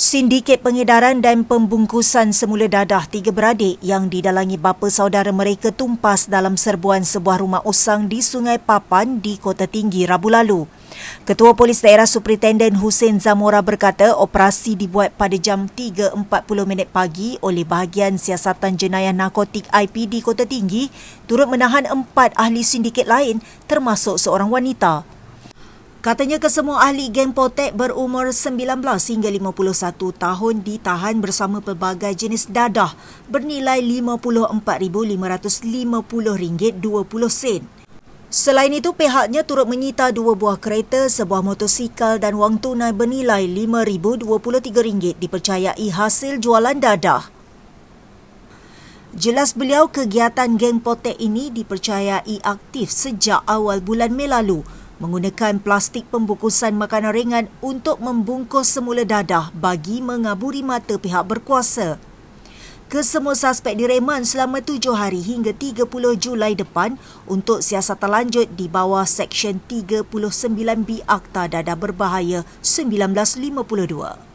Sindiket pengedaran dan pembungkusan semula dadah tiga beradik yang didalangi bapa saudara mereka tumpas dalam serbuan sebuah rumah usang di Sungai Papan di Kota Tinggi Rabu lalu. Ketua Polis Daerah Superintenden Hussein Zamora berkata operasi dibuat pada jam 3.40 pagi oleh bahagian siasatan jenayah narkotik IPD Kota Tinggi turut menahan empat ahli sindiket lain termasuk seorang wanita. Katanya kesemua ahli geng potek berumur 19 hingga 51 tahun ditahan bersama pelbagai jenis dadah bernilai RM54,550.20. Selain itu, pihaknya turut menyita dua buah kereta, sebuah motosikal dan wang tunai bernilai RM5,023 dipercayai hasil jualan dadah. Jelas beliau kegiatan geng potek ini dipercayai aktif sejak awal bulan Mei lalu menggunakan plastik pembungkusan makanan ringan untuk membungkus semula dadah bagi mengaburi mata pihak berkuasa. Kesemua suspek direman selama tujuh hari hingga 30 Julai depan untuk siasatan lanjut di bawah Seksyen 39B Akta Dadah Berbahaya 1952.